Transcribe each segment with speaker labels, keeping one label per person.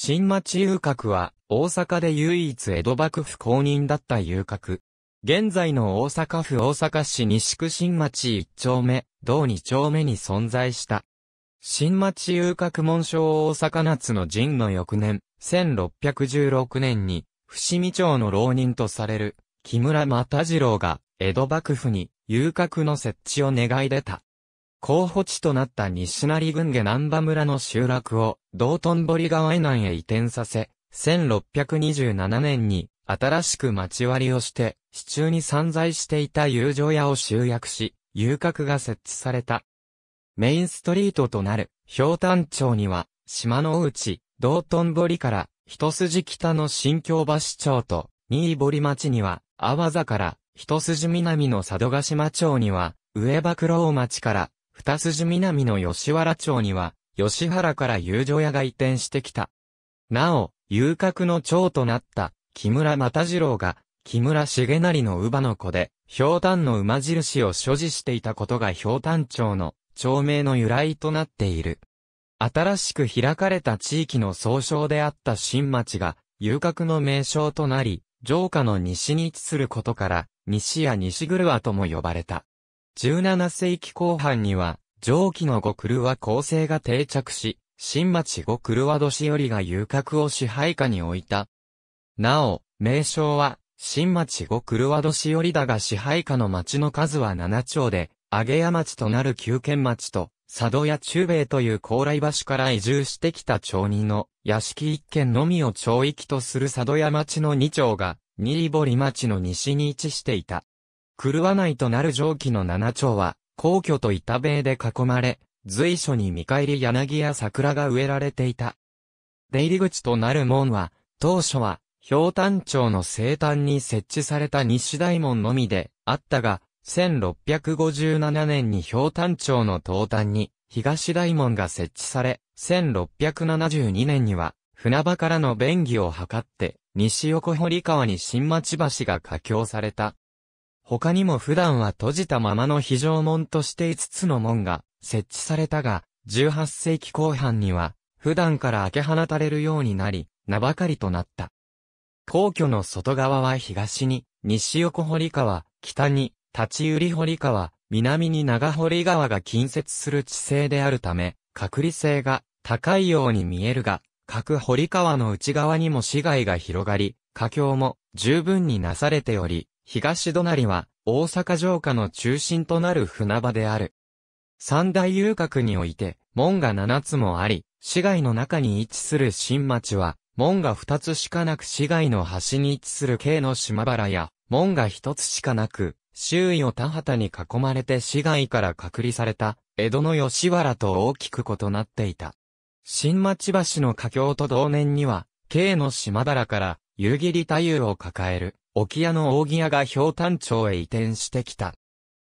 Speaker 1: 新町遊郭は、大阪で唯一江戸幕府公認だった遊郭。現在の大阪府大阪市西区新町一丁目、同二丁目に存在した。新町遊郭門章大阪夏の陣の翌年、1616年に、伏見町の浪人とされる、木村又次郎が、江戸幕府に、遊郭の設置を願い出た。候補地となった西成郡下南波村の集落を道頓堀川以南へ移転させ、1627年に新しく町割りをして、市中に散在していた遊女屋を集約し、遊郭が設置された。メインストリートとなる、氷炭町には、島の内、道頓堀から、一筋北の新京橋町と、新堀町には、阿波座から、一筋南の佐渡島町には、上馬郎町から、二筋南の吉原町には、吉原から遊女屋が移転してきた。なお、遊郭の長となった、木村又次郎が、木村重成の乳母の子で、氷炭の馬印を所持していたことが氷炭町の町名の由来となっている。新しく開かれた地域の総称であった新町が、遊郭の名称となり、城下の西に位置することから、西や西グとも呼ばれた。17世紀後半には、上記の五狂は構成が定着し、新町五狂ワ年寄りが遊郭を支配下に置いた。なお、名称は、新町五狂ワ年寄りだが支配下の町の数は7町で、上屋町となる旧県町と、佐渡屋中米という高麗橋から移住してきた町人の屋敷一軒のみを町域とする佐渡屋町の二町が、新堀町の西に位置していた。狂わないとなる蒸気の七丁は、皇居と板塀で囲まれ、随所に見返り柳や桜が植えられていた。出入り口となる門は、当初は、氷炭町の生端に設置された西大門のみで、あったが、1657年に氷炭町の東端に、東大門が設置され、1672年には、船場からの便宜を図って、西横堀川に新町橋が架橋された。他にも普段は閉じたままの非常門として5つの門が設置されたが、18世紀後半には、普段から開け放たれるようになり、名ばかりとなった。皇居の外側は東に、西横堀川、北に、立ち売堀川、南に長堀川が近接する地勢であるため、隔離性が高いように見えるが、各堀川の内側にも市街が広がり、架橋も十分になされており、東隣は、大阪城下の中心となる船場である。三大遊郭において、門が七つもあり、市街の中に位置する新町は、門が二つしかなく市街の端に位置する京の島原や、門が一つしかなく、周囲を田畑に囲まれて市街から隔離された、江戸の吉原と大きく異なっていた。新町橋の架橋と同年には、京の島原から、夕霧太夫を抱える沖屋の大木屋が氷炭町へ移転してきた。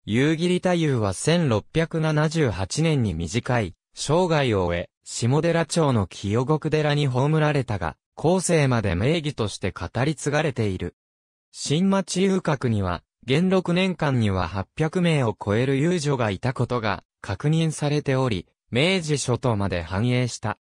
Speaker 1: 夕霧太夫は1678年に短い、生涯を終え、下寺町の清国寺に葬られたが、後世まで名義として語り継がれている。新町遊郭には、元禄年間には800名を超える遊女がいたことが確認されており、明治初頭まで繁栄した。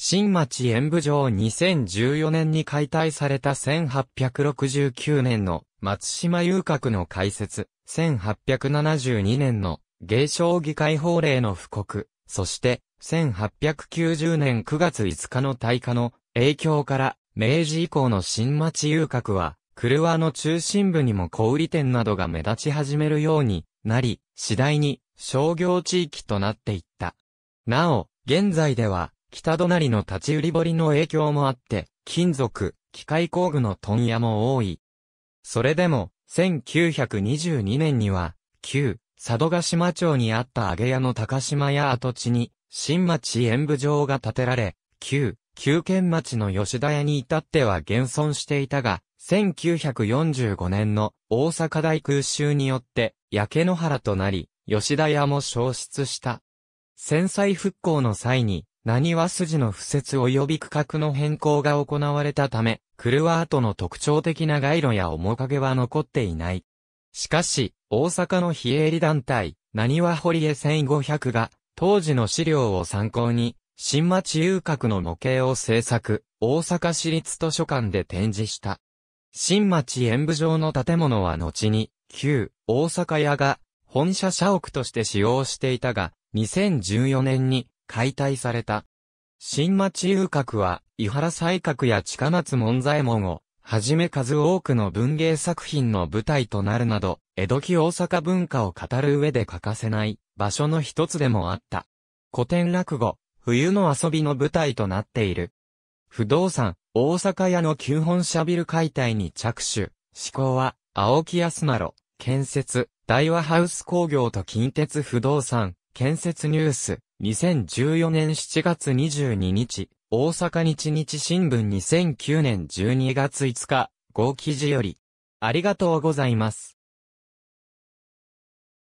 Speaker 1: 新町演舞場2014年に解体された1869年の松島遊郭の開設、1872年の芸商議会法令の布告、そして1890年9月5日の大火の影響から明治以降の新町遊郭は、車の中心部にも小売店などが目立ち始めるようになり、次第に商業地域となっていった。なお、現在では北隣の立ち売り堀の影響もあって、金属、機械工具の問屋も多い。それでも、1922年には、旧、佐渡島町にあった揚げ屋の高島屋跡地に、新町演舞場が建てられ、旧、旧県町の吉田屋に至っては現存していたが、1945年の大阪大空襲によって焼け野原となり、吉田屋も消失した。戦災復興の際に何は筋の敷設及び区画の変更が行われたため、クルワートの特徴的な街路や面影は残っていない。しかし、大阪の非営利団体、何は堀江1500が、当時の資料を参考に、新町遊郭の模型を制作、大阪市立図書館で展示した。新町演舞場の建物は後に、旧大阪屋が本社社屋として使用していたが、2014年に解体された。新町遊郭は、伊原西閣や近松門左衛門を、はじめ数多くの文芸作品の舞台となるなど、江戸期大阪文化を語る上で欠かせない場所の一つでもあった。古典落語、冬の遊びの舞台となっている。不動産、大阪屋の旧本社ビル解体に着手、思考は、青木安成、建設、大和ハウス工業と近鉄不動産、建設ニュース、2014年7月22日、大阪日日新聞2009年12月5日、号記事より、ありがとうございます。